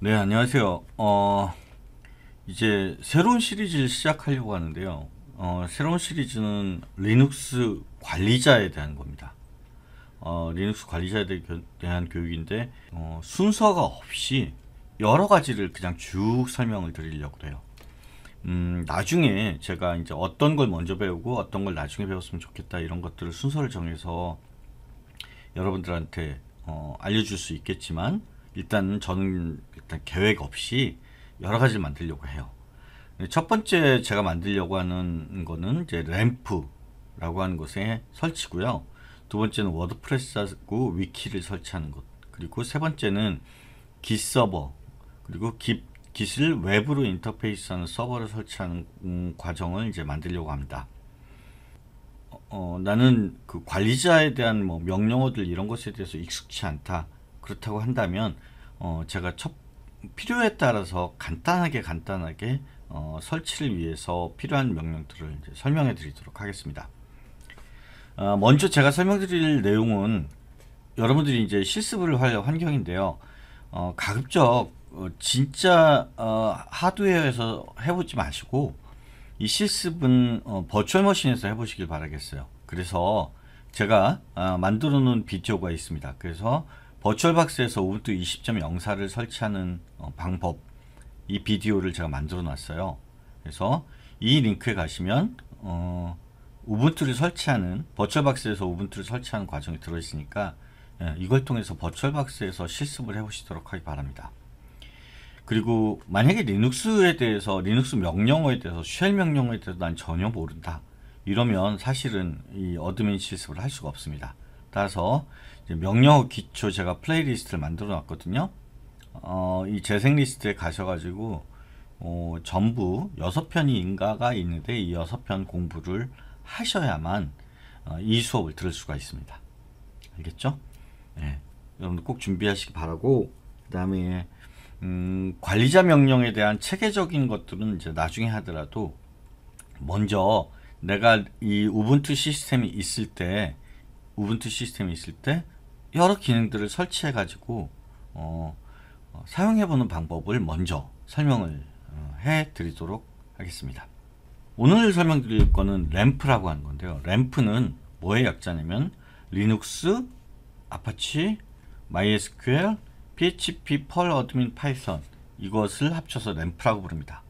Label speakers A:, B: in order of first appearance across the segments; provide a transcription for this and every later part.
A: 네, 안녕하세요. 어, 이제 새로운 시리즈를 시작하려고 하는데요. 어, 새로운 시리즈는 리눅스 관리자에 대한 겁니다. 어, 리눅스 관리자에 대한 교육인데 어, 순서가 없이 여러 가지를 그냥 쭉 설명을 드리려고 해요. 음, 나중에 제가 이제 어떤 걸 먼저 배우고 어떤 걸 나중에 배웠으면 좋겠다 이런 것들을 순서를 정해서 여러분들한테 어, 알려줄 수 있겠지만 일단 저는 일단 계획 없이 여러 가지를 만들려고 해요. 첫 번째 제가 만들려고 하는 거는 이제 램프라고 하는 것에 설치고요. 두 번째는 워드프레스하고 위키를 설치하는 것. 그리고 세 번째는 Git 서버 그리고 Git 기, 깃을 외부로 인터페이스하는 서버를 설치하는 과정을 이제 만들려고 합니다. 어, 나는 그 관리자에 대한 뭐 명령어들 이런 것에 대해서 익숙치 않다. 그렇다고 한다면 어, 제가 첫 필요에 따라서 간단하게 간단하게 어, 설치를 위해서 필요한 명령들을 설명해 드리도록 하겠습니다. 어, 먼저 제가 설명드릴 내용은 여러분들이 이제 실습을 할 환경인데요. 어, 가급적 어, 진짜 어, 하드웨어에서 해보지 마시고 이 실습은 어, 버추얼 머신에서 해보시길 바라겠어요. 그래서 제가 어, 만들어 놓은 비디오가 있습니다. 그래서 버추얼 박스에서 우분투 20.04를 설치하는 어, 방법 이 비디오를 제가 만들어 놨어요. 그래서 이 링크에 가시면 어, 우분투를 설치하는 버추얼 박스에서 우분투를 설치하는 과정이 들어있으니까 예, 이걸 통해서 버추얼 박스에서 실습을 해보시도록 하기 바랍니다. 그리고 만약에 리눅스에 대해서 리눅스 명령어에 대해서 쉘 명령어에 대해서 난 전혀 모른다. 이러면 사실은 이 어드민 실습을 할 수가 없습니다. 따라서 명령어 기초 제가 플레이리스트를 만들어 놨거든요. 어, 이 재생 리스트에 가셔가지고 어, 전부 6 편이 인가가 있는데 이여편 공부를 하셔야만 어, 이 수업을 들을 수가 있습니다. 알겠죠? 네. 예. 여러분 들꼭 준비하시기 바라고 그 다음에 음, 관리자 명령에 대한 체계적인 것들은 이제 나중에 하더라도 먼저 내가 이 우분투 시스템이 있을 때 우분투 시스템이 있을 때 여러 기능들을 설치해 가지고 어, 어 사용해 보는 방법을 먼저 설명을 어, 해 드리도록 하겠습니다. 오늘 설명드릴 거는 램프라고 하는 건데요. 램프는 뭐의 약자냐면 리눅스, 아파치, MySQL, PHP 펄 어드민 파이썬 이것을 합쳐서 램프라고 부릅니다.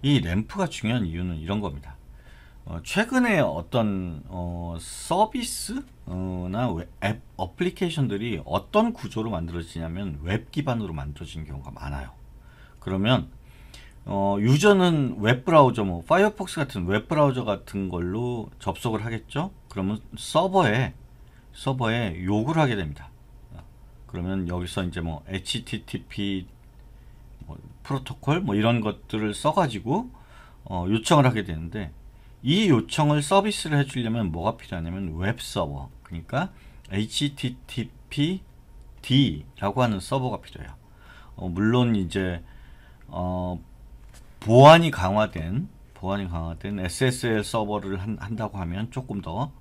A: 이 램프가 중요한 이유는 이런 겁니다. 어, 최근에 어떤 어, 서비스나 앱 어플리케이션들이 어떤 구조로 만들어지냐면 웹 기반으로 만들어진 경우가 많아요. 그러면 어, 유저는 웹 브라우저 뭐 파이어폭스 같은 웹 브라우저 같은 걸로 접속을 하겠죠. 그러면 서버에 서버에 요구를 하게 됩니다. 그러면 여기서 이제 뭐 HTTP 뭐 프로토콜 뭐 이런 것들을 써가지고 어, 요청을 하게 되는데 이 요청을 서비스를 해주려면 뭐가 필요하냐면 웹 서버 그러니까 HTTPD라고 하는 서버가 필요해요. 어, 물론 이제 어, 보안이 강화된 보안이 강화된 SSL 서버를 한, 다고 하면 조금 더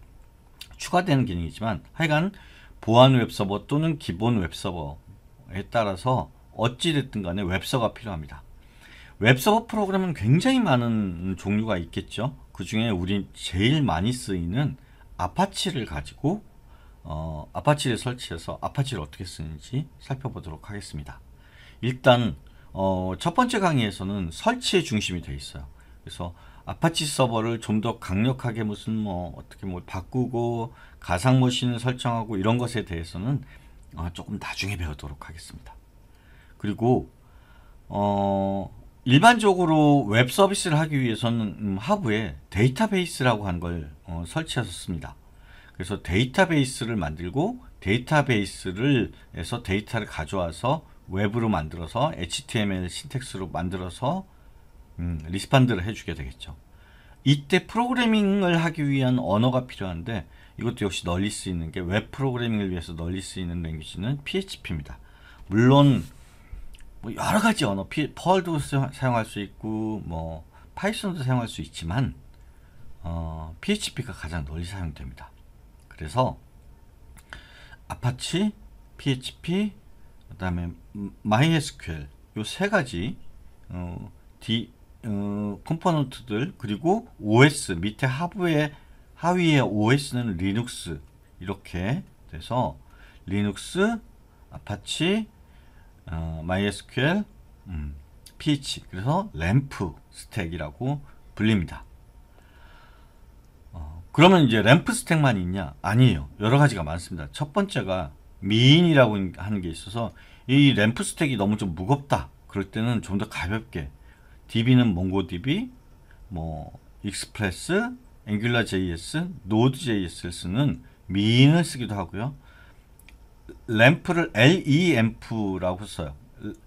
A: 추가되는 기능이지만 하여간 보안 웹서버 또는 기본 웹서버에 따라서 어찌됐든 간에 웹서가 필요합니다. 웹서버 프로그램은 굉장히 많은 종류가 있겠죠. 그 중에 우리 제일 많이 쓰이는 아파치를 가지고 어, 아파치를 설치해서 아파치를 어떻게 쓰는지 살펴보도록 하겠습니다. 일단 어, 첫 번째 강의에서는 설치의 중심이 되어 있어요. 그래서 아파치 서버를 좀 더 강력하게 무슨 뭐 어떻게 뭐 바꾸고 가상 머신을 설정하고 이런 것에 대해서는 어, 조금 나중에 배우도록 하겠습니다. 그리고 어 일반적으로 웹 서비스를 하기 위해서는 음, 하부에 데이터베이스라고 하걸어 설치하셨습니다. 그래서 데이터베이스를 만들고 데이터베이스를 에서 데이터를 가져와서 웹으로 만들어서 HTML 신텍스로 만들어서 음, 리스판드를 해주게 되겠죠. 이때 프로그래밍을 하기 위한 언어가 필요한데 이것도 역시 널리 쓰이는 게 웹 프로그래밍을 위해서 널리 쓰이는 랭귀지는 PHP입니다. 물론 뭐 여러 가지 언어, 펄도 사용할 수 있고 뭐 파이썬도 사용할 수 있지만 어, PHP가 가장 널리 사용됩니다. 그래서 아파치, PHP, 그다음에 MySQL 음, 요세 가지 어, D 어, 컴포넌트들 그리고 OS 밑에 하부에 하위에 OS는 리눅스 이렇게 돼서 리눅스, 아파치, 어, MySQL, 음, PH 그래서 램프 스택이라고 불립니다. 어, 그러면 이제 램프 스택만 있냐? 아니에요. 여러 가지가 많습니다. 첫 번째가 미인이라고 하는 게 있어서 이 램프 스택이 너무 좀 무겁다. 그럴 때는 좀 더 가볍게 DB는 몽고DB, 뭐 익스프레스, 앵귤러JS, 노드.js를 쓰는 미인을 쓰기도 하고요. 램프를 LEMF라고 써요.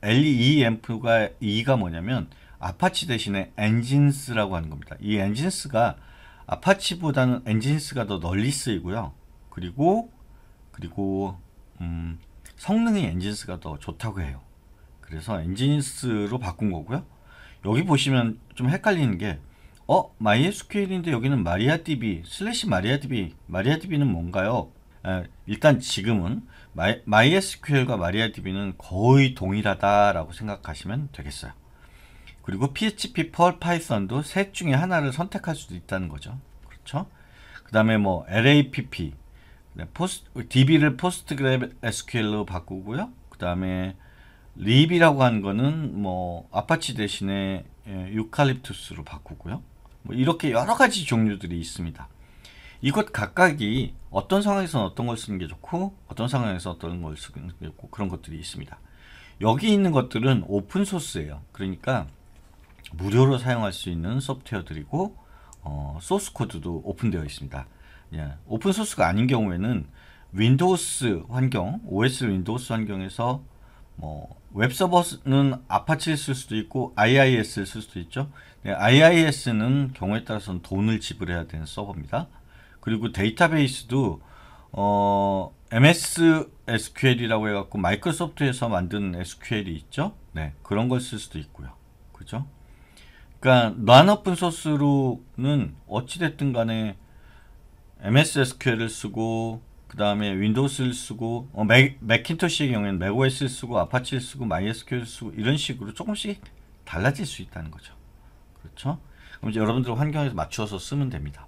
A: LEMF가 E가 뭐냐면 아파치 대신에 엔진스라고 하는 겁니다. 이 엔진스가 아파치보다는 엔진스가 더 널리 쓰이고요. 그리고 그리고 음, 성능이 엔진스가 더 좋다고 해요. 그래서 엔진스로 바꾼 거고요. 여기 보시면 좀 헷갈리는 게 어? MySQL인데 여기는 MariaDB, 슬래시 MariaDB, MariaDB는 뭔가요? 에, 일단 지금은 마이, MySQL과 MariaDB는 거의 동일하다라고 생각하시면 되겠어요. 그리고 PHP, 펄, 파이썬도 셋 중에 하나를 선택할 수도 있다는 거죠. 그렇죠? 그 다음에 뭐 LAPP, 포스, DB를 PostgreSQL로 바꾸고요. 그 다음에 립이라고 하는 거는 뭐 아파치 대신에 예, 유칼립투스로 바꾸고요. 뭐 이렇게 여러 가지 종류들이 있습니다. 이것 각각이 어떤 상황에서는 어떤 걸 쓰는 게 좋고 어떤 상황에서 어떤 걸 쓰는 게 좋고 그런 것들이 있습니다. 여기 있는 것들은 오픈 소스예요. 그러니까 무료로 사용할 수 있는 소프트웨어들이고 어, 소스 코드도 오픈되어 있습니다. 예, 오픈 소스가 아닌 경우에는 윈도우스 환경, OS 윈도우스 환경에서 뭐 웹서버는 아파치를 쓸 수도 있고 IIS를 쓸 수도 있죠. IIS는 네, 경우에 따라서는 돈을 지불해야 되는 서버입니다. 그리고 데이터베이스도 어, MS SQL이라고 해갖고 마이크로소프트에서 만든 SQL이 있죠. 네, 그런 걸 쓸 수도 있고요. 그죠? 그러니까 난 오픈 소스로는 어찌 됐든 간에 MS SQL을 쓰고 그 다음에 윈도우스를 쓰고 어, 맥, 맥킨토시의 경우에는 맥OS를 쓰고 아파치를 쓰고 MySQL을 쓰고 이런 식으로 조금씩 달라질 수 있다는 거죠. 그렇죠? 그럼 이제 여러분들 환경에서 맞추어서 쓰면 됩니다.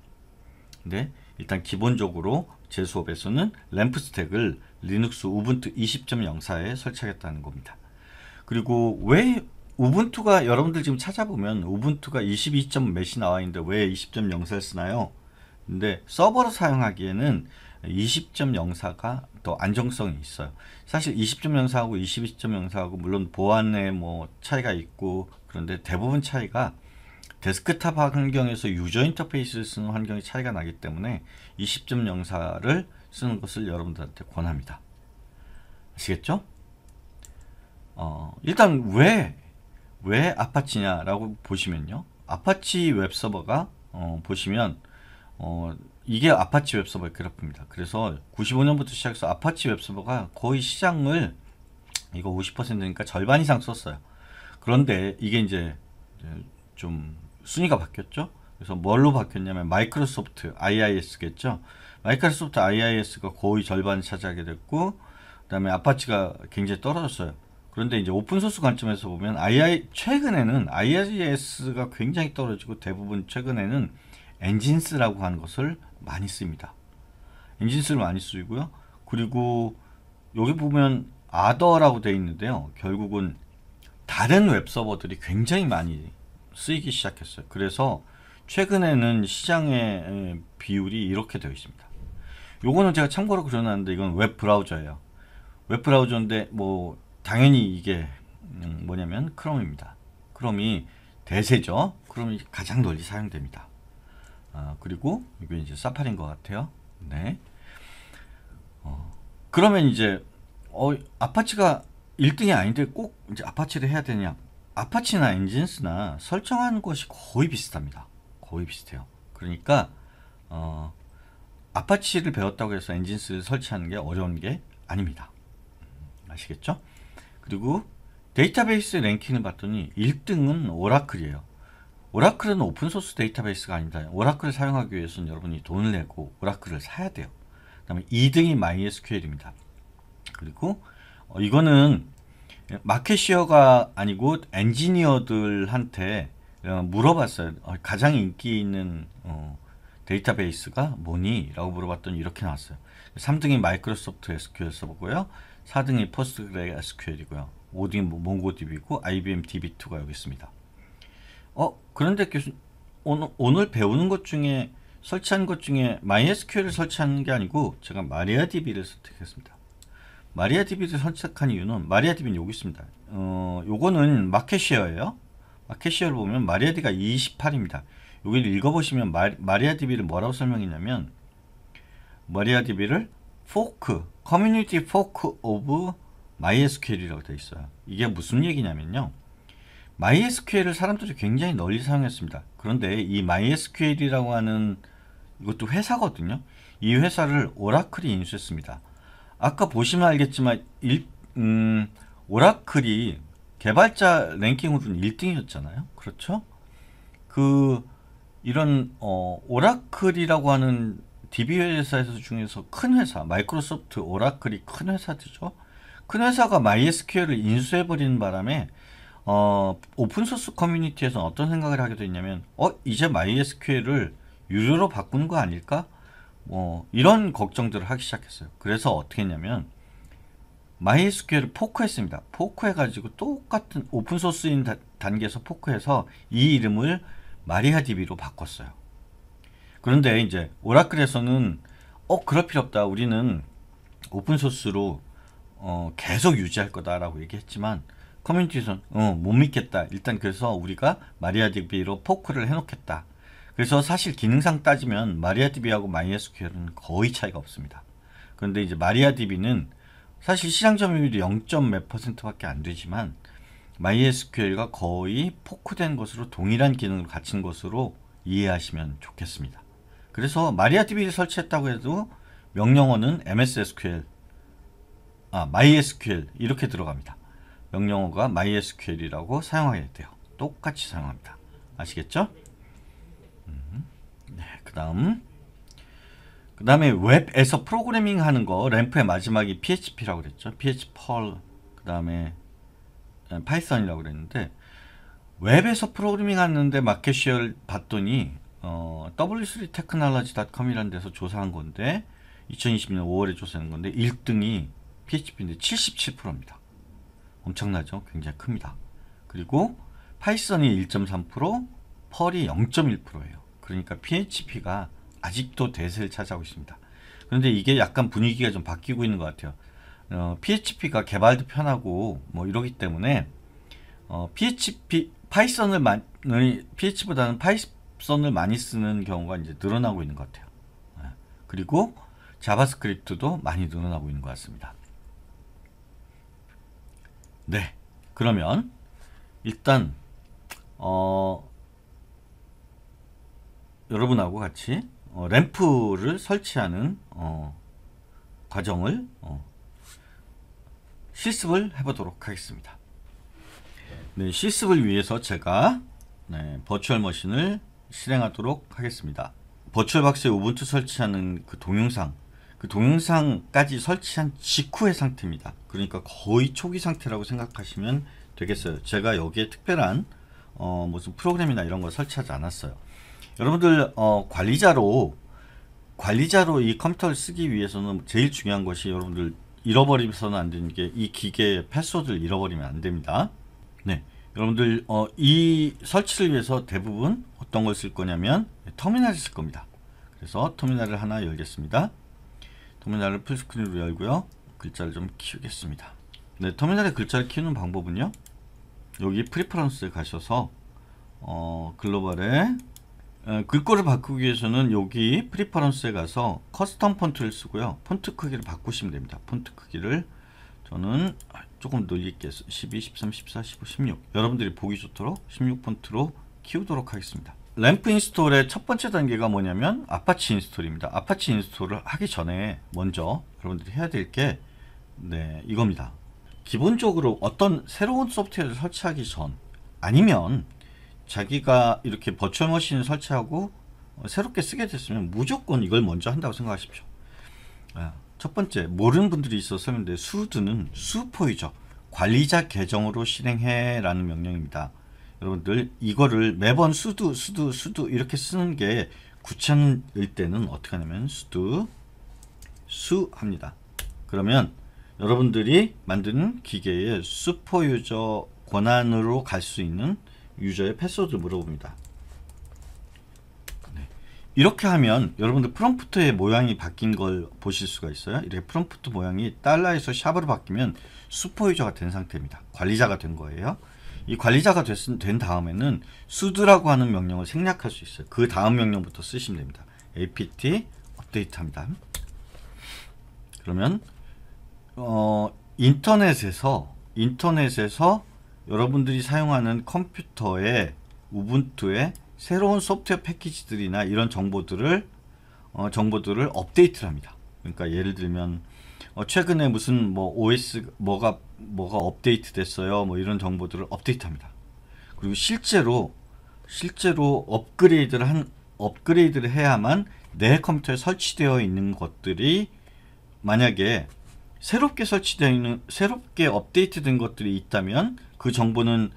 A: 근데 일단 기본적으로 제 수업에서는 램프 스택을 리눅스 우분투 20.04에 설치하겠다는 겁니다. 그리고 왜 우분투가 여러분들 지금 찾아보면 우분투가 22. 몇이 나와 있는데 왜2 0 0 4 쓰나요? 근데 서버를 사용하기에는 20점 영사가 더 안정성이 있어요. 사실 20점 영하고 22점 영하고 물론 보안에 뭐 차이가 있고 그런데 대부분 차이가 데스크탑 환경에서 유저 인터페이스를 쓰는 환경이 차이가 나기 때문에 20점 영를 쓰는 것을 여러분들한테 권합니다. 아시겠죠? 어, 일단 왜, 왜 아파치냐라고 보시면요. 아파치 웹서버가 어, 보시면 어, 이게 아파치 웹서버의 그래프입니다. 그래서 95년부터 시작해서 아파치 웹서버가 거의 시장을 이거 50%니까 절반 이상 썼어요. 그런데 이게 이제 좀 순위가 바뀌었죠. 그래서 뭘로 바뀌었냐면 마이크로소프트 IIS겠죠. 마이크로소프트 IIS가 거의 절반 차지하게 됐고 그다음에 아파치가 굉장히 떨어졌어요. 그런데 이제 오픈소스 관점에서 보면 II 최근에는 IIS가 굉장히 떨어지고 대부분 최근에는 엔진스라고 하는 것을 많이 씁니다. 엔진스를 많이 쓰고요. 그리고 여기 보면 아더라고 되어 있는데요. 결국은 다른 웹서버들이 굉장히 많이 쓰이기 시작했어요. 그래서 최근에는 시장의 비율이 이렇게 되어 있습니다. 요거는 제가 참고로 그려놨는데 이건 웹 브라우저예요. 웹 브라우저인데 뭐 당연히 이게 음, 뭐냐면 크롬입니다. 크롬이 대세죠. 크롬이 가장 널리 사용됩니다. 아, 그리고 이게 이제 사파리인것 같아요. 네. 어, 그러면 이제 어, 아파치가 1등이 아닌데 꼭 이제 아파치를 해야 되냐? 아파치나 엔진스나 설정한 것이 거의 비슷합니다. 거의 비슷해요. 그러니까 어, 아파치를 배웠다고 해서 엔진스를 설치하는 게 어려운 게 아닙니다. 음, 아시겠죠? 그리고 데이터베이스 랭킹을 봤더니 1등은 오라클이에요. 오라클은 오픈소스 데이터베이스가 아닙니다. 오라클을 사용하기 위해서는 여러분이 돈을 내고 오라클을 사야 돼요. 그 다음에 2등이 MySQL입니다. 그리고 어, 이거는 마켓시어가 아니고 엔지니어들한테 어, 물어봤어요. 어, 가장 인기 있는 어, 데이터베이스가 뭐니? 라고 물어봤더니 이렇게 나왔어요. 3등이 마이크로소프트 SQL 서버고요. 4등이 포스트그레 SQL이고요. 5등이 몽고DB고 IBM DB2가 여기 있습니다. 어 그런데 교수 오늘, 오늘 배우는 것 중에 설치한 것 중에 MySQL을 설치하는 게 아니고 제가 MariaDB를 선택했습니다. MariaDB를 선택한 이유는 MariaDB는 여기 있습니다. 어, 요거는 마켓쉐어예요. 마켓쉐어를 보면 MariaDB가 28입니다. 여기를 읽어보시면 마, MariaDB를 뭐라고 설명했냐면 MariaDB를 포크, 커뮤니티 포크 오브 MySQL이라고 되어 있어요. 이게 무슨 얘기냐면요. MySQL을 사람들이 굉장히 널리 사용했습니다. 그런데 이 MySQL이라고 하는 이것도 회사거든요. 이 회사를 오라클이 인수했습니다. 아까 보시면 알겠지만 일, 음, 오라클이 개발자 랭킹으로는 1등이었잖아요. 그렇죠? 그 이런 어, 오라클이라고 하는 DB 회사 에서 중에서 큰 회사, 마이크로소프트, 오라클이 큰회사죠큰 회사가 MySQL을 인수해버린 바람에 어, 오픈소스 커뮤니티에서 는 어떤 생각을 하게 됐냐면 어 이제 MySQL을 유료로 바꾸는 거 아닐까? 뭐 이런 걱정들을 하기 시작했어요. 그래서 어떻게 했냐면 MySQL을 포크했습니다. 포크해가지고 똑같은 오픈소스인 다, 단계에서 포크해서 이 이름을 마리아DB로 바꿨어요. 그런데 이제 오라클에서는 어 그럴 필요 없다. 우리는 오픈소스로 어, 계속 유지할 거다라고 얘기했지만 커뮤니티에서는 어, 못 믿겠다. 일단 그래서 우리가 마리아DB로 포크를 해놓겠다. 그래서 사실 기능상 따지면 마리아DB하고 MySQL은 거의 차이가 없습니다. 그런데 이제 마리아DB는 사실 시장 점유율이 0. 몇 퍼센트밖에 안 되지만 MySQL과 거의 포크된 것으로 동일한 기능을 갖춘 것으로 이해하시면 좋겠습니다. 그래서 마리아DB를 설치했다고 해도 명령어는 MS SQL, 아, MySQL 이렇게 들어갑니다. 명령어가 MySQL이라고 사용하게 돼요. 똑같이 사용합니다. 아시겠죠? 음, 네, 그 다음 그 다음에 웹에서 프로그래밍 하는 거 램프의 마지막이 PHP라고 그랬죠. PHP, 그 다음에 파이썬이라고 네, 그랬는데 웹에서 프로그래밍 하는데 마켓쉐어를 봤더니 어, w 3 t e c h n o l o g y c o m 이라 데서 조사한 건데 2020년 5월에 조사한 건데 1등이 PHP인데 77%입니다. 엄청나죠? 굉장히 큽니다. 그리고 파이썬이 1.3%, 펄이 0.1%예요. 그러니까 PHP가 아직도 대세를 차지하고 있습니다. 그런데 이게 약간 분위기가 좀 바뀌고 있는 것 같아요. 어, PHP가 개발도 편하고 뭐 이러기 때문에 어, PHP 파이썬을 많이 PH보다는 파이썬을 많이 쓰는 경우가 이제 늘어나고 있는 것 같아요. 네. 그리고 자바스크립트도 많이 늘어나고 있는 것 같습니다. 네. 그러면 일단 어 여러분하고 같이 어, 램프를 설치하는 어, 과정을 어, 실습을 해보도록 하겠습니다. 네, 실습을 위해서 제가 네, 버추얼 머신을 실행하도록 하겠습니다. 버추얼 박스에 우분투 설치하는 그 동영상 그 동영상까지 설치한 직후의 상태입니다. 그러니까 거의 초기 상태라고 생각하시면 되겠어요. 제가 여기에 특별한 어, 무슨 프로그램이나 이런 걸 설치하지 않았어요. 여러분들 어, 관리자로 관리자로 이 컴퓨터를 쓰기 위해서는 제일 중요한 것이 여러분들 잃어버리면서는 안 되는 게 이 기계의 패스워드를 잃어버리면 안 됩니다. 네, 여러분들 어, 이 설치를 위해서 대부분 어떤 걸 쓸 거냐면 터미널을 쓸 겁니다. 그래서 터미널을 하나 열겠습니다. 터미널을 풀스크린으로 열고요. 글자를 좀 키우겠습니다. 네, 터미널의 글자를 키우는 방법은요. 여기 프리퍼런스에 가셔서 어, 글로벌에 어, 글꼴을 바꾸기 위해서는 여기 프리퍼런스에 가서 커스텀 폰트를 쓰고요. 폰트 크기를 바꾸시면 됩니다. 폰트 크기를 저는 조금 늘릴게요. 12, 13, 14, 15, 16 여러분들이 보기 좋도록 16 폰트로 키우도록 하겠습니다. 램프 인스톨의 첫 번째 단계가 뭐냐면 아파치 인스톨입니다. 아파치 인스톨을 하기 전에 먼저 여러분들이 해야 될 게 네, 이겁니다. 기본적으로 어떤 새로운 소프트웨어를 설치하기 전 아니면 자기가 이렇게 버추얼 머신을 설치하고 새롭게 쓰게 됐으면 무조건 이걸 먼저 한다고 생각하십시오. 아, 첫 번째, 모르는 분들이 있었었는수드는 수포이죠. 관리자 계정으로 실행해라는 명령입니다. 여러분들 이거를 매번 수두 수두 수두 이렇게 쓰는 게 구창일 때는 어떻게 하냐면 수두 수 합니다. 그러면 여러분들이 만드는 기계의 슈퍼 유저 권한으로 갈 수 있는 유저의 패스워드 물어봅니다. 네. 이렇게 하면 여러분들 프롬프트의 모양이 바뀐 걸 보실 수가 있어요. 이렇게 프롬프트 모양이 달러에서 샵으로 바뀌면 슈퍼 유저가 된 상태입니다. 관리자가 된 거예요. 이 관리자가 됐, 된 다음에는 수드라고 하는 명령을 생략할 수 있어요. 그 다음 명령부터 쓰시면 됩니다. apt 업데이트합니다. 그러면 어, 인터넷에서 인터넷에서 여러분들이 사용하는 컴퓨터에 우분투에 새로운 소프트웨어 패키지들이나 이런 정보들을 어, 정보들을 업데이트를 합니다. 그러니까 예를 들면 어, 최근에 무슨 뭐 OS 뭐가 뭐가 업데이트 됐어요. 뭐 이런 정보들을 업데이트합니다. 그리고 실제로 실제로 업그레이드를 한 업그레이드를 해야만 내 컴퓨터에 설치되어 있는 것들이 만약에 새롭게 설치되어 있는 새롭게 업데이트된 것들이 있다면 그 정보는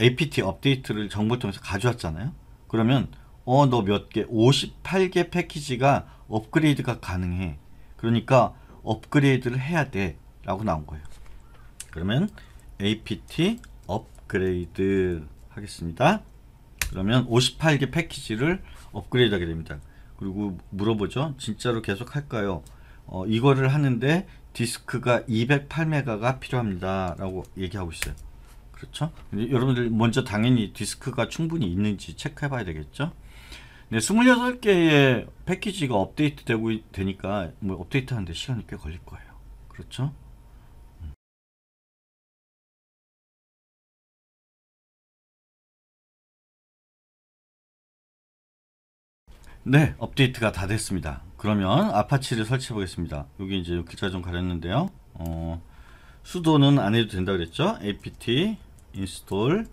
A: apt 업데이트를 정보 통해서 가져왔잖아요. 그러면 어 너 몇 개 58개 패키지가 업그레이드가 가능해. 그러니까 업그레이드를 해야 돼 라고 나온 거예요 그러면 apt 업그레이드 하겠습니다 그러면 58개 패키지를 업그레이드 하게 됩니다 그리고 물어보죠 진짜로 계속 할까요 어, 이거를 하는데 디스크가 208메가가 필요합니다 라고 얘기하고 있어요 그렇죠 여러분들 먼저 당연히 디스크가 충분히 있는지 체크해 봐야 되겠죠 네, 2 6개의 패키지가 업데이트 되고 되니까 뭐 업데이트 하는데 시간이 꽤 걸릴 거예요. 그렇죠? 음. 네, 업데이트가 다 됐습니다. 그러면 아파치를 설치해 보겠습니다. 여기 이제 글자 좀 가렸는데요. 어, 수도는 안 해도 된다 그랬죠? apt install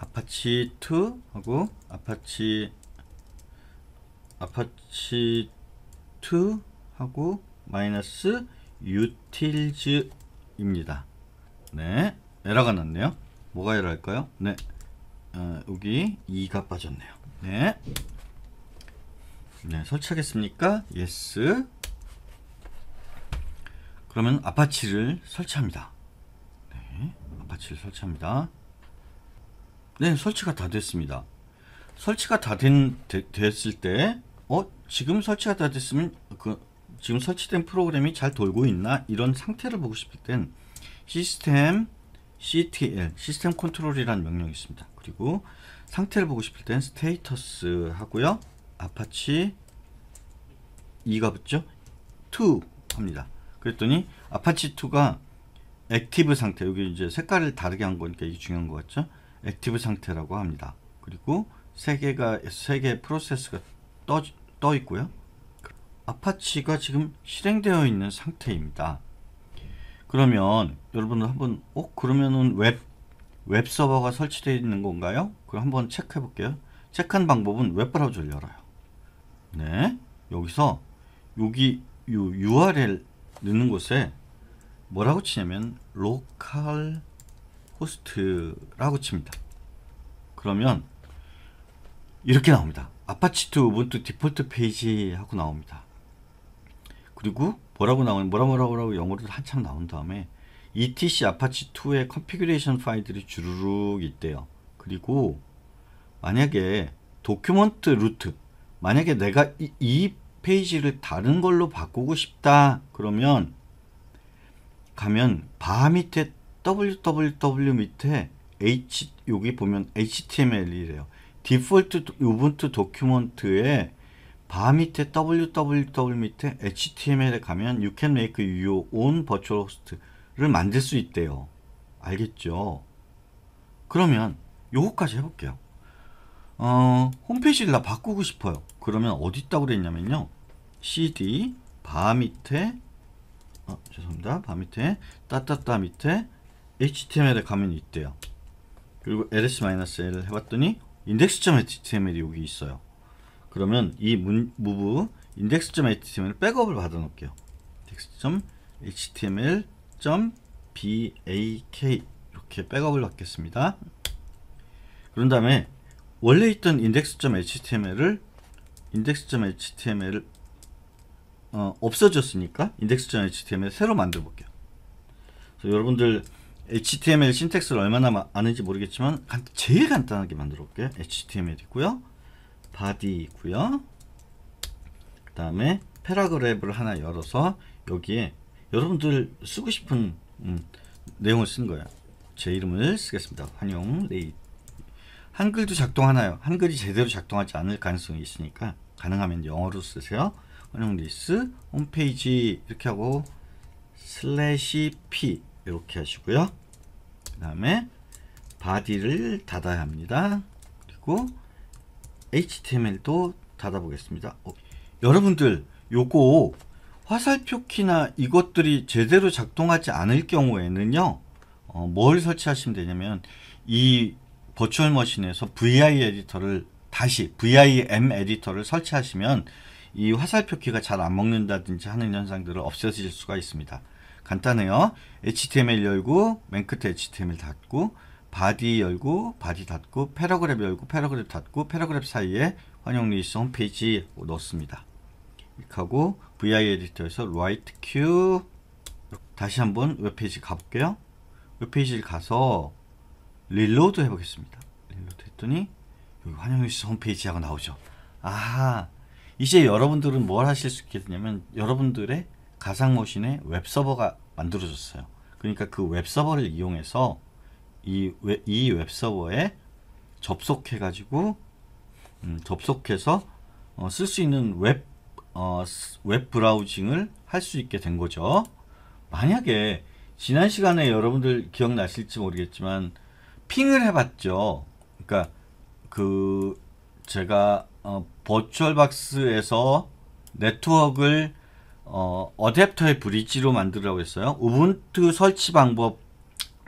A: apache2 하고 apache 아파치 2 하고 마이너스 유틸즈 입니다 네 에러가 났네요 뭐가 에러일까요 네 어, 여기 2가 빠졌네요 네. 네 설치하겠습니까 y e 그러면 아파치를 설치합니다 네 아파치를 설치합니다 네 설치가 다 됐습니다 설치가 다 된, 되, 됐을 때어 지금 설치가 다 됐으면 그 지금 설치된 프로그램이 잘 돌고 있나 이런 상태를 보고 싶을 땐 시스템 CTL 시스템 컨트롤이라는 명령이 있습니다. 그리고 상태를 보고 싶을 땐 스테이터스 하고요. 아파치 2가 붙죠? 2 합니다. 그랬더니 아파치 2가 액티브 상태 여기 이제 색깔을 다르게 한 거니까 이게 중요한 것 같죠? 액티브 상태라고 합니다. 그리고 세 개가 세 개 프로세스가 떠, 떠 있고요. 아파치가 지금 실행되어 있는 상태입니다. 그러면 여러분 한번 어 그러면은 웹, 웹 서버가 설치되어 있는 건가요? 그럼 한번 체크해 볼게요. 체크한 방법은 웹 브라우저를 열어요. 네. 여기서 여기 요 URL 넣는 곳에 뭐라고 치냐면 로컬 호스트라고 칩니다. 그러면 이렇게 나옵니다. 아파치2 우분투 디폴트 페이지 하고 나옵니다. 그리고 뭐라고 나오는 뭐라 뭐라 뭐라 영어로 한참 나온 다음에 etc 아파치2의 컨피규레이션 파일들이 주르륵 있대요. 그리고 만약에 도큐먼트 루트 만약에 내가 이, 이 페이지를 다른 걸로 바꾸고 싶다 그러면 가면 바 밑에 www 밑에 h 여기 보면 html이래요. 디폴트 우분투 도큐먼트에 바 밑에 www 밑에 html에 가면 you can make your own virtual host를 만들 수 있대요. 알겠죠? 그러면 요거까지 해볼게요. 어, 홈페이지를 나 바꾸고 싶어요. 그러면 어디 있다고 그랬냐면요. cd 바 밑에 어, 죄송합니다. 바 밑에 따따따 밑에 html에 가면 있대요. 그리고 l s l 해봤더니 index.html이 여기 있어요. 그러면 이 move index.html 백업을 받아 놓을게요. index.html.bak 이렇게 백업을 받겠습니다. 그런 다음에 원래 있던 index.html을 index.html 어, 없어졌으니까 index.html 새로 만들어 볼게요. 여러분들 HTML 신텍스를 얼마나 아는지 모르겠지만 제일 간단하게 만들어 볼게요. HTML 있고요. 바디 있고요. 그 다음에 패러그래을 하나 열어서 여기에 여러분들 쓰고 싶은 음, 내용을 쓴 거예요. 제 이름을 쓰겠습니다. 환영 레이 한글도 작동하나요? 한글이 제대로 작동하지 않을 가능성이 있으니까 가능하면 영어로 쓰세요. 환영 리스 홈페이지 이렇게 하고 슬래시 p 이렇게 하시고요. 그 다음에 바디를 닫아야 합니다. 그리고 HTML도 닫아보겠습니다. 어, 여러분들 요거 화살표 키나 이것들이 제대로 작동하지 않을 경우에는요. 어, 뭘 설치하시면 되냐면 이 버추얼 머신에서 VI 에디터를 다시 VIM 에디터를 설치하시면 이 화살표 키가 잘 안 먹는다든지 하는 현상들을 없애실 수가 있습니다. 간단해요. HTML 열고 맨 끝에 HTML 닫고 바디 열고 바디 닫고 패러그랩 열고 패러그랩 닫고 패러그랩 사이에 환영 리스 홈페이지 넣습니다. 이렇게 하고 VI 에디터에서 r i t q 다시 한번 웹페이지 가볼게요. 웹페이지를 가서 릴로드 해보겠습니다. 릴로드 했더니 여기 환영 리스 홈페이지하고 나오죠. 아 이제 여러분들은 뭘 하실 수 있겠냐면 여러분들의 가상 머신의 웹 서버가 만들어졌어요. 그러니까 그 웹 서버를 이용해서 이웹 서버에 접속해 가지고 음, 접속해서 어, 쓸수 있는 웹, 어, 브라우징을 할 수 있게 된 거죠. 만약에 지난 시간에 여러분들 기억나실지 모르겠지만 핑을 해봤죠. 그러니까 그 제가 어, 버추얼박스에서 네트워크를 어, 어댑터의 브릿지로 만들라고 했어요. 우분투 설치 방법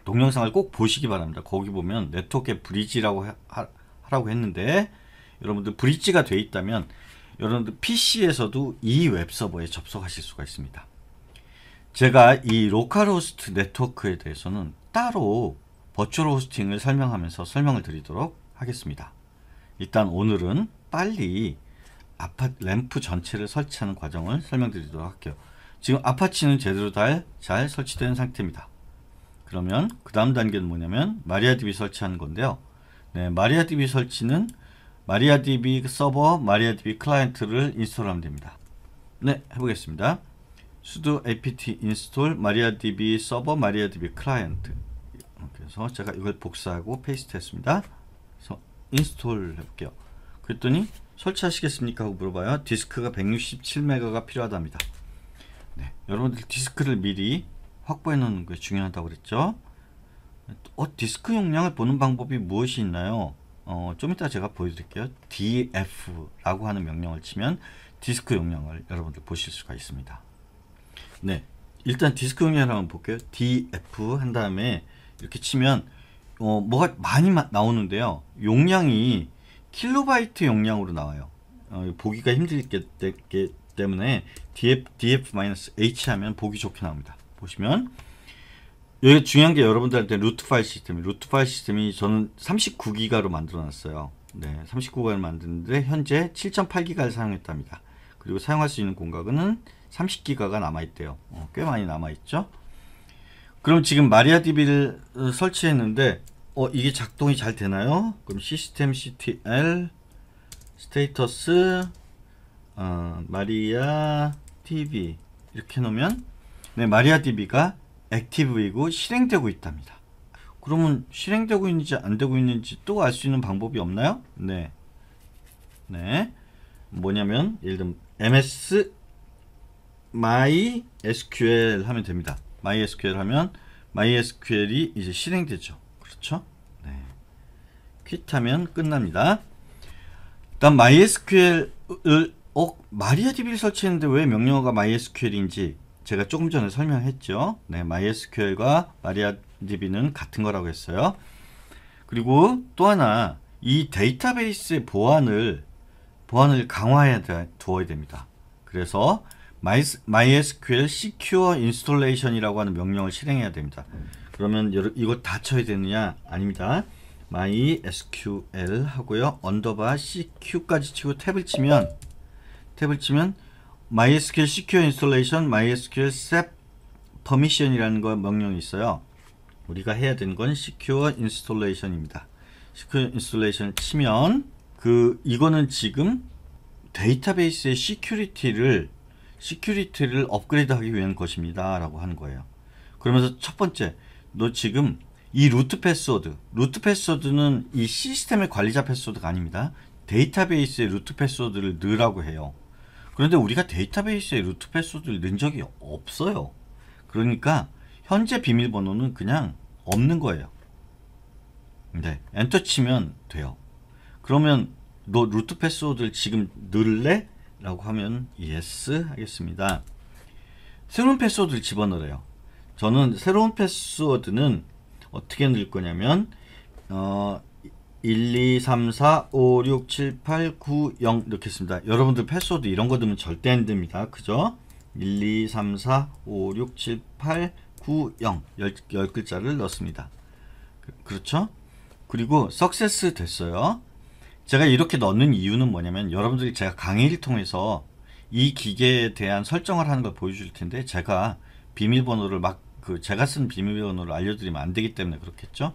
A: 동영상을 꼭 보시기 바랍니다. 거기 보면 네트워크의 브릿지라고 하, 라고 했는데 여러분들 브릿지가 되어 있다면 여러분들 PC에서도 이 웹서버에 접속하실 수가 있습니다. 제가 이 로컬호스트 네트워크에 대해서는 따로 버추얼 호스팅을 설명하면서 설명을 드리도록 하겠습니다. 일단 오늘은 빨리 아파트 램프 전체를 설치하는 과정을 설명드리도록 할게요. 지금 아파치는 제대로 잘, 잘 설치된 상태입니다. 그러면 그 다음 단계는 뭐냐면 마리아DB 설치하는 건데요. 네, 마리아DB 설치는 마리아DB 서버, 마리아DB 클라이언트를 인스톨하면 됩니다. 네, 해보겠습니다. sudo apt install mariadb 서버 mariadb 클라이언트 그래서 제가 이걸 복사하고 페이스트 했습니다. 그래서 인스톨 해볼게요. 그랬더니 설치하시겠습니까? 하고 물어봐요. 디스크가 167메가가 필요하답니다. 네, 여러분들 디스크를 미리 확보해 놓는 게 중요하다고 그랬죠? 어, 디스크 용량을 보는 방법이 무엇이 있나요? 어, 좀 이따 제가 보여드릴게요. df라고 하는 명령을 치면 디스크 용량을 여러분들 보실 수가 있습니다. 네, 일단 디스크 용량을 한번 볼게요. df 한 다음에 이렇게 치면 어, 뭐가 많이 나오는데요. 용량이 킬로바이트 용량으로 나와요. 어, 보기가 힘들기 때문에 DF, DF-H 하면 보기 좋게 나옵니다. 보시면 여기 중요한 게 여러분들한테 루트 파일 시스템이 루트 파일 시스템이 저는 39기가로 만들어놨어요. 네, 39기가를 만드는데 현재 7.8기가를 사용했답니다. 그리고 사용할 수 있는 공각은 30기가가 남아있대요. 어, 꽤 많이 남아있죠. 그럼 지금 마리아DB를 설치했는데 어 이게 작동이 잘 되나요? 그럼 시스템 ctl 스테이터스 어, 마리아 db 이렇게 놓으면 네 마리아 db가 액티브이고 실행되고 있답니다. 그러면 실행되고 있는지 안 되고 있는지 또 알 수 있는 방법이 없나요? 네. 네. 뭐냐면 예를 들면 ms my sql 하면 됩니다. my sql 하면 my sql이 이제 실행되죠. 그쵸? 그렇죠? 네. 퀵하면 끝납니다. 일단 MySQL을 어, 마리아DB를 설치했는데 왜 명령어가 MySQL인지 제가 조금 전에 설명했죠. 네, MySQL과 MariaDB는 같은 거라고 했어요. 그리고 또 하나 이 데이터베이스의 보안을 보안을 강화해 두어야 됩니다. 그래서 MySQL Secure Installation이라고 하는 명령을 실행해야 됩니다. 그러면 여러, 이거 다 쳐야 되느냐? 아닙니다. MySQL 하고요. 언더바 CQ까지 치고 탭을 치면 탭을 치면 MySQL CQ installation, MySQL SAP permission이라는 거 명령이 있어요. 우리가 해야 되는 건 secure installation입니다. secure i n s t a l l a t i o n 치면 그 이거는 지금 데이터베이스의 시큐리티를 시큐리티를 업그레이드하기 위한 것입니다라고 하는 거예요. 그러면서 첫 번째 너 지금 이 루트 패스워드, 루트 패스워드는 이 시스템의 관리자 패스워드가 아닙니다. 데이터베이스의 루트 패스워드를 넣으라고 해요. 그런데 우리가 데이터베이스의 루트 패스워드를 넣은 적이 없어요. 그러니까 현재 비밀번호는 그냥 없는 거예요. 네, 엔터 치면 돼요. 그러면 너 루트 패스워드를 지금 넣을래? 라고 하면 yes 하겠습니다. 새로운 패스워드를 집어넣으래요. 저는 새로운 패스워드는 어떻게 넣을 거냐면 어, 1, 2, 3, 4, 5, 6, 7, 8, 9, 0 넣겠습니다. 여러분들 패스워드 이런 거 넣으면 절대 안 됩니다. 그죠? 1, 2, 3, 4, 5, 6, 7, 8, 9, 0 10, 10글자를 넣습니다. 그, 그렇죠? 그리고 석세스 됐어요. 제가 이렇게 넣는 이유는 뭐냐면 여러분들이 제가 강의를 통해서 이 기계에 대한 설정을 하는 걸 보여줄 텐데 제가 비밀번호를 막그 제가 쓴 비밀번호를 알려드리면 안 되기 때문에 그렇겠죠.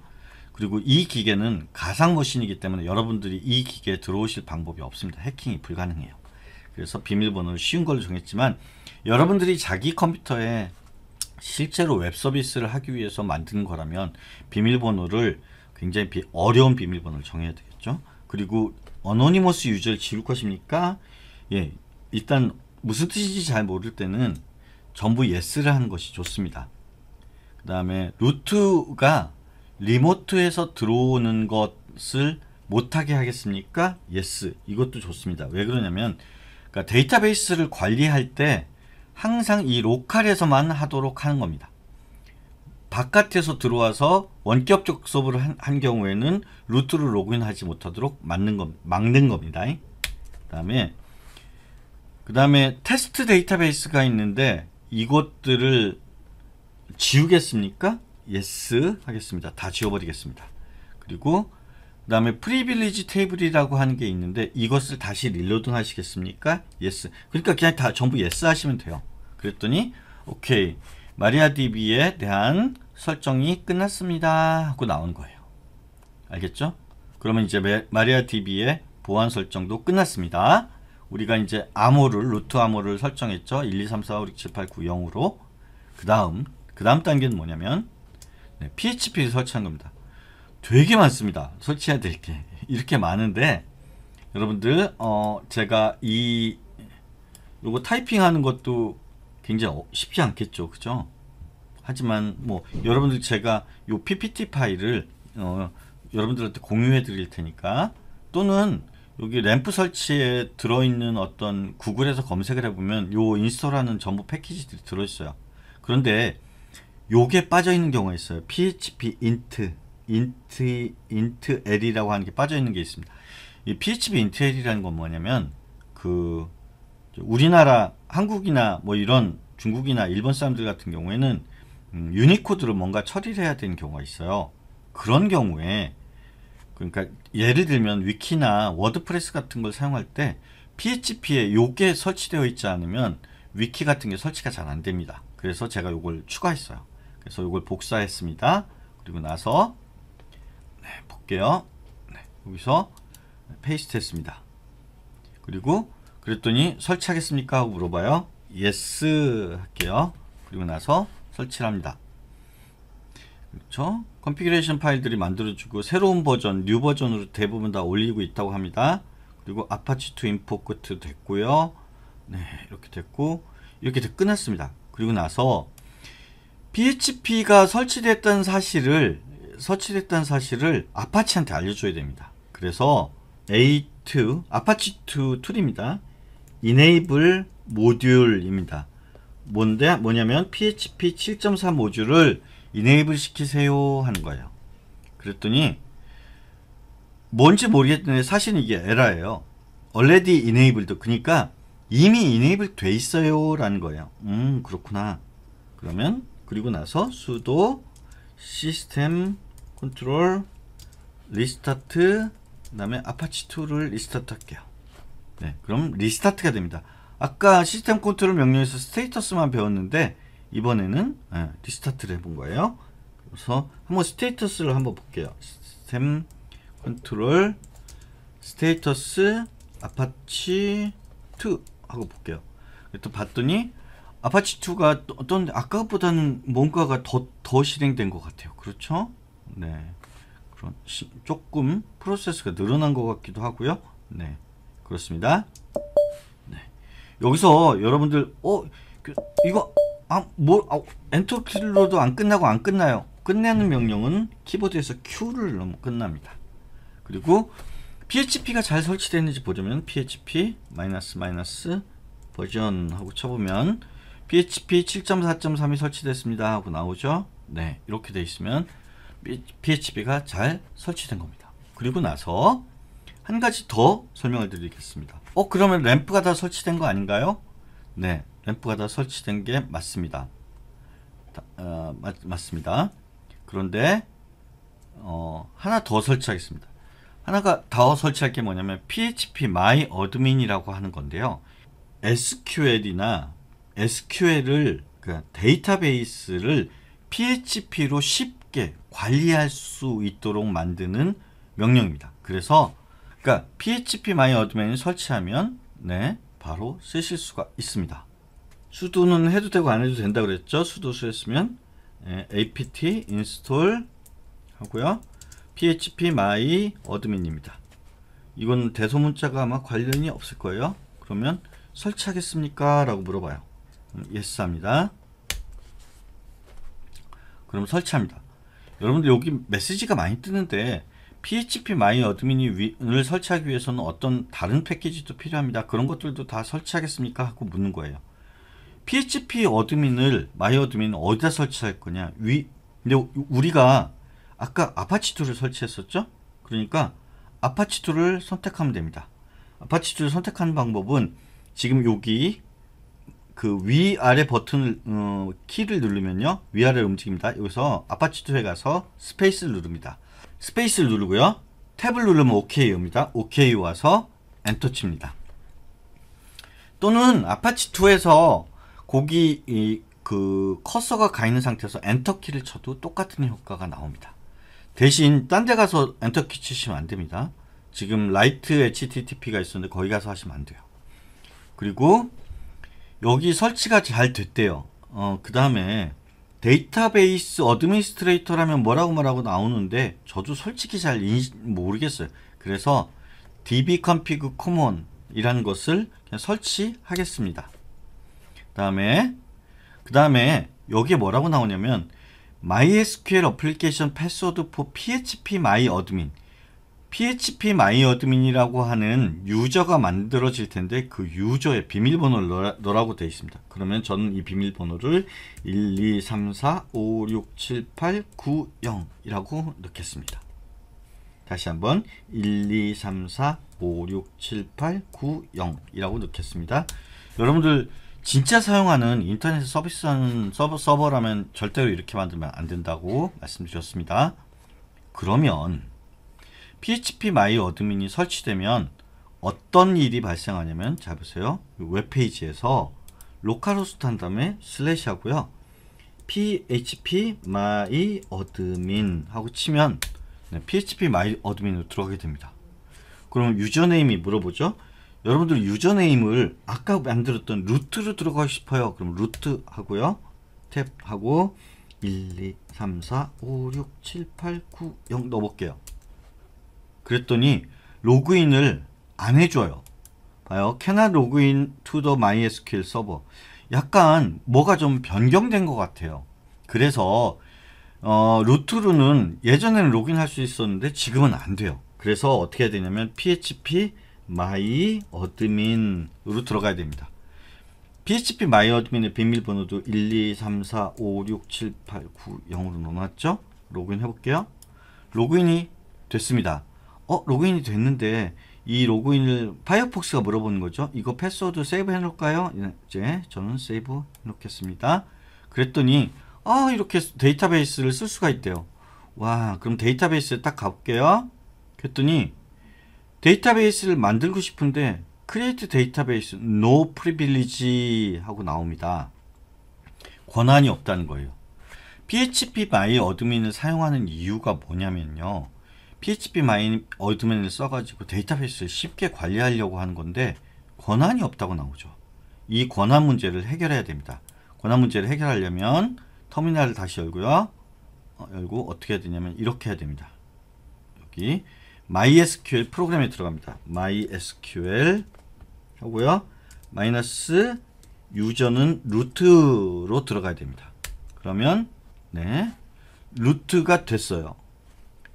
A: 그리고 이 기계는 가상 머신이기 때문에 여러분들이 이 기계에 들어오실 방법이 없습니다. 해킹이 불가능해요. 그래서 비밀번호를 쉬운 걸로 정했지만 여러분들이 자기 컴퓨터에 실제로 웹 서비스를 하기 위해서 만든 거라면 비밀번호를 굉장히 어려운 비밀번호를 정해야 되겠죠. 그리고 어노니머스 유저를 지울 것입니까? 예, 일단 무슨 뜻인지 잘 모를 때는 전부 예스를 하는 것이 좋습니다. 그 다음에 루트가 리모트에서 들어오는 것을 못하게 하겠습니까? 예스. 이것도 좋습니다. 왜 그러냐면 그러니까 데이터베이스를 관리할 때 항상 이 로컬에서만 하도록 하는 겁니다. 바깥에서 들어와서 원격접속을 한, 한 경우에는 루트를 로그인하지 못하도록 막는, 겁, 막는 겁니다. 그 다음에 그 다음에 테스트 데이터베이스가 있는데 이것들을 지우겠습니까? yes 하겠습니다. 다 지워버리겠습니다. 그리고 그 다음에 프리빌리지 테이블이라고 하는 게 있는데 이것을 다시 릴로딩 하시겠습니까? yes. 그러니까 그냥 다 전부 yes 하시면 돼요. 그랬더니 오케이. 마리아DB에 대한 설정이 끝났습니다 하고 나온 거예요. 알겠죠? 그러면 이제 마리아DB의 보안 설정도 끝났습니다. 우리가 이제 암호를 루트 암호를 설정했죠. 1, 2, 3, 4, 5, 6, 7, 8, 9, 0으로 그 다음 그 다음 단계는 뭐냐면 네, PHP를 설치한 겁니다. 되게 많습니다. 설치해야 될 게 이렇게 많은데 여러분들 어, 제가 이 요거 타이핑하는 것도 굉장히 어, 쉽지 않겠죠, 그죠? 하지만 뭐 여러분들 제가 요 PPT 파일을 어, 여러분들한테 공유해 드릴 테니까 또는 여기 램프 설치에 들어있는 어떤 구글에서 검색을 해보면 요 인스톨하는 전부 패키지들이 들어있어요. 그런데 요게 빠져 있는 경우가 있어요. PHP int, int, int l이라고 하는 게 빠져 있는 게 있습니다. 이 PHP int l이라는 건 뭐냐면 그 우리나라 한국이나 뭐 이런 중국이나 일본 사람들 같은 경우에는 음, 유니코드로 뭔가 처리를 해야 되는 경우가 있어요. 그런 경우에 그러니까 예를 들면 위키나 워드프레스 같은 걸 사용할 때 PHP에 요게 설치되어 있지 않으면 위키 같은 게 설치가 잘 안 됩니다. 그래서 제가 요걸 추가했어요. 그래서 이걸 복사했습니다. 그리고 나서 네, 볼게요. 네, 여기서 페이스트 했습니다. 그리고 그랬더니 설치하겠습니까? 하고 물어봐요. yes 할게요. 그리고 나서 설치를 합니다. 그렇죠? 컨피그레이션 파일들이 만들어지고 새로운 버전, 뉴 버전으로 대부분 다 올리고 있다고 합니다. 그리고 아파치 2 인포 끝도 됐고요. 네, 이렇게 됐고 이렇게 끝났습니다. 그리고 나서 BHP가 설치됐던 사실을 설치됐던 사실을 아파치한테 알려줘야 됩니다. 그래서 A2 아파치2 툴입니다. enable 모듈입니다. 뭔데 뭐냐면 PHP 7.3 모듈을 enable 시키세요 하는 거예요. 그랬더니 뭔지 모르겠는데 사실 이게 에러예요. already enabled 그러니까 이미 enable 돼 있어요 라는 거예요. 음 그렇구나. 그러면 그리고 나서 수도 시스템 컨트롤 리스타트 그 다음에 아파치2를 리스타트 할게요 네, 그럼 리스타트가 됩니다 아까 시스템 컨트롤 명령에서 스테이터스만 배웠는데 이번에는 네, 리스타트를 해본 거예요 그래서 한번 스테이터스를 한번 볼게요 시스템 컨트롤 스테이터스 아파치2 하고 볼게요 또 봤더니 아파치 2가 어떤 아까보다는 뭔가가 더 더 실행된 것 같아요. 그렇죠? 네. 그런 시, 조금 프로세스가 늘어난 것 같기도 하고요. 네. 그렇습니다. 네. 여기서 여러분들 어 그, 이거 아뭐 아, 뭐, 아 엔터 키로도 안 끝나고 안 끝나요. 끝내는 명령은 키보드에서 Q를 넣으면 끝납니다. 그리고 PHP가 잘 설치되는지 보자면 PHP 마이너스 마이너스 버전하고 쳐보면 PHP 7.4.3이 설치됐습니다 하고 나오죠. 네, 이렇게 돼 있으면 PHP가 잘 설치된 겁니다. 그리고 나서 한 가지 더 설명을 드리겠습니다. 어, 그러면 램프가 다 설치된 거 아닌가요? 네, 램프가 다 설치된 게 맞습니다. 다, 어, 맞, 맞습니다. 그런데 어, 하나 더 설치하겠습니다. 하나가 더 설치할 게 뭐냐면 PHP My Admin이라고 하는 건데요. SQL이나 SQL을 그러니까 데이터베이스를 PHP로 쉽게 관리할 수 있도록 만드는 명령입니다. 그래서 그러니까 PHP 마이 어드맨을 설치하면 네 바로 쓰실 수가 있습니다. 수도는 해도 되고 안 해도 된다 그랬죠? 수도 수했으면 네, apt install 하고요. php my a d m 입니다 이건 대소문자가 아마 관련이 없을 거예요. 그러면 설치하겠습니까? 라고 물어봐요. 예스합니다. 그럼 설치합니다. 여러분들 여기 메시지가 많이 뜨는데 PHP 마이 어드민을 설치하기 위해서는 어떤 다른 패키지도 필요합니다. 그런 것들도 다 설치하겠습니까? 하고 묻는 거예요. PHP 어드민을 마이 어드민 어디다 설치할 거냐? 위 근데 우리가 아까 아파치 툴을 설치했었죠? 그러니까 아파치 툴을 선택하면 됩니다. 아파치 툴을 선택하는 방법은 지금 여기 그 위아래 버튼을 어, 키를 누르면요 위아래 움직입니다 여기서 아파치 툴에 가서 스페이스를 누릅니다 스페이스를 누르고요 탭을 누르면 OK 옵니다 OK 와서 엔터 칩니다 또는 아파치 2에서 거기 그 커서가 가 있는 상태에서 엔터 키를 쳐도 똑같은 효과가 나옵니다 대신 딴 데 가서 엔터 키 치시면 안 됩니다 지금 라이트 HTTP가 있었는데 거기 가서 하시면 안 돼요 그리고 여기 설치가 잘 됐대요. 어, 그 다음에 데이터베이스 어드미니스트레이터라면 뭐라고 말하고 나오는데 저도 솔직히 잘 인지, 모르겠어요. 그래서 dbconfig common이라는 것을 그냥 설치하겠습니다. 그 다음에 그 다음에 여기에 뭐라고 나오냐면 MySQL 어플리케이션 패스워드 for PHP My Admin PHP 마이어드민이라고 하는 유저가 만들어질 텐데 그 유저의 비밀번호를 넣으라고 되어 있습니다. 그러면 저는 이 비밀번호를 1, 2, 3, 4, 5, 6, 7, 8, 9, 0이라고 넣겠습니다. 다시 한번 1, 2, 3, 4, 5, 6, 7, 8, 9, 0이라고 넣겠습니다. 여러분들 진짜 사용하는 인터넷 서비스하는 서버, 서버라면 절대로 이렇게 만들면 안 된다고 말씀드렸습니다. 그러면 PHP 마이 어드민이 설치되면 어떤 일이 발생하냐면 자 보세요. 웹페이지에서 로컬 호스트 한 다음에 슬래시 하고요. php my admin 하고 치면 네, php my admin으로 들어가게 됩니다. 그럼 유저네임이 물어보죠. 여러분들 유저네임을 아까 만들었던 루트로 들어가고 싶어요. 그럼 루트 하고요. 탭 하고 1, 2, 3, 4, 5, 6, 7, 8, 9, 0 넣어볼게요. 그랬더니 로그인을 안 해줘요. 봐요. cannot login to the MySQL 서버. 약간 뭐가 좀 변경된 것 같아요. 그래서 어, 루트로는 예전에는 로그인할 수 있었는데 지금은 안 돼요. 그래서 어떻게 해야 되냐면 php my admin으로 들어가야 됩니다. php my admin의 비밀번호도 1, 2, 3, 4, 5, 6, 7, 8, 9, 0으로 넣어놨죠? 로그인 해볼게요. 로그인이 됐습니다. 어 로그인이 됐는데 이 로그인을 파이어폭스가 물어보는 거죠. 이거 패스워드 세이브 해놓을까요? 이제 저는 세이브 해놓겠습니다. 그랬더니 아 이렇게 데이터베이스를 쓸 수가 있대요. 와 그럼 데이터베이스에 딱 가볼게요. 그랬더니 데이터베이스를 만들고 싶은데 크리에이트 데이터베이스 노 프리빌리지 하고 나옵니다. 권한이 없다는 거예요. PHP 마이 어드민을 사용하는 이유가 뭐냐면요. PHP 마인 어드민을 써가지고 데이터베이스를 쉽게 관리하려고 하는 건데 권한이 없다고 나오죠. 이 권한 문제를 해결해야 됩니다. 권한 문제를 해결하려면 터미널을 다시 열고요. 어, 열고 어떻게 해야 되냐면 이렇게 해야 됩니다. 여기 MySQL 프로그램에 들어갑니다. MySQL 하고요. 마이너스 유저는 루트로 들어가야 됩니다. 그러면 네 루트가 됐어요.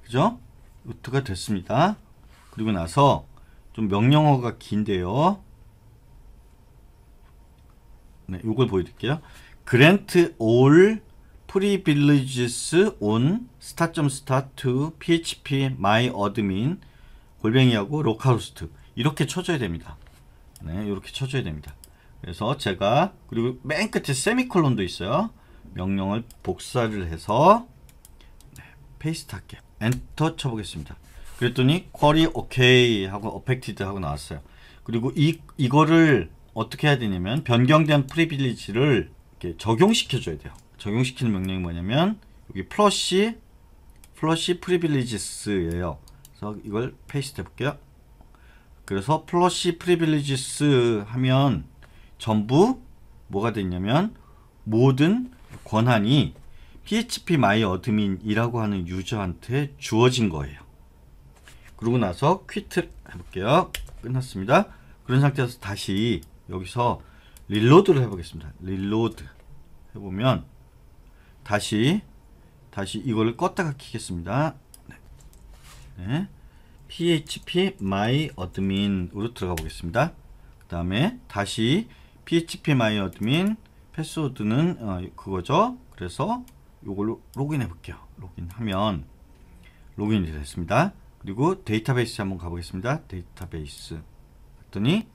A: 그죠? 루트가 됐습니다. 그리고 나서 좀 명령어가 긴데요. 네, 이걸 보여드릴게요. Grant all privileges on start.start t o php my admin 골뱅이하고 로컬호스트 이렇게 쳐줘야 됩니다. 네, 이렇게 쳐줘야 됩니다. 그래서 제가 그리고 맨 끝에 세미콜론도 있어요. 명령을 복사를 해서 네, 페이스트 할게요. 엔터 쳐보겠습니다. 그랬더니 쿼리 오케이 하고 어펙티드 하고 나왔어요. 그리고 이 이거를 어떻게 해야 되냐면 변경된 프리빌리지를 적용시켜 줘야 돼요. 적용시키는 명령이 뭐냐면 여기 플러시 플러시 프리빌리지스예요. 그래서 이걸 페이스트 해 볼게요. 그래서 플러시 프리빌리지스 하면 전부 뭐가 되냐면 모든 권한이 PHP 마이 어드민이라고 하는 유저한테 주어진 거예요. 그러고 나서 퀴트 해볼게요. 끝났습니다. 그런 상태에서 다시 여기서 릴로드를 해보겠습니다. 릴로드 해보면 다시 다시 이거 껐다가 키겠습니다. 네. 네. php my admin으로 들어가 보겠습니다. 그 다음에 다시 php my admin 패스워드는 어, 그거죠. 그래서 요걸로 로그인 해볼게요. 로그인하면 로그인이 됐습니다. 그리고 데이터베이스 한번 가보겠습니다. 데이터베이스 했더니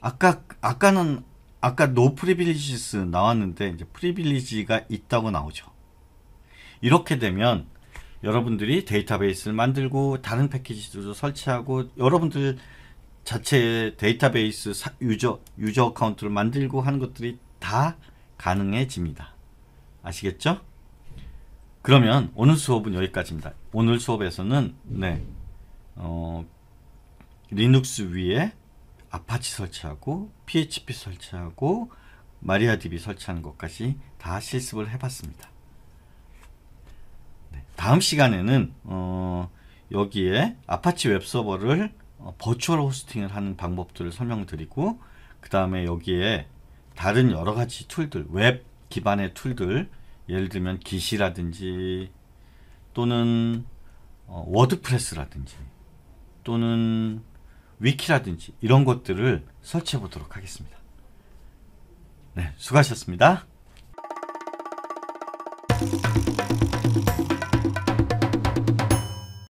A: 아까 아까는 아까 노 프리빌리지스 나왔는데 이제 프리빌리지가 있다고 나오죠. 이렇게 되면 여러분들이 데이터베이스를 만들고 다른 패키지들도 설치하고 여러분들 자체의 데이터베이스 사, 유저 유저 어카운트를 만들고 하는 것들이 다 가능해집니다. 아시겠죠? 그러면 오늘 수업은 여기까지입니다. 오늘 수업에서는 네, 어, 리눅스 위에 아파치 설치하고 PHP 설치하고 마리아DB 설치하는 것까지 다 실습을 해봤습니다. 네, 다음 시간에는 어, 여기에 아파치 웹서버를 어, 버추얼 호스팅을 하는 방법들을 설명드리고 그 다음에 여기에 다른 여러가지 툴들, 웹 기반의 툴들 예를 들면 기시라든지 또는 어, 워드프레스라든지 또는 위키라든지 이런 것들을 설치해 보도록 하겠습니다. 네, 수고하셨습니다.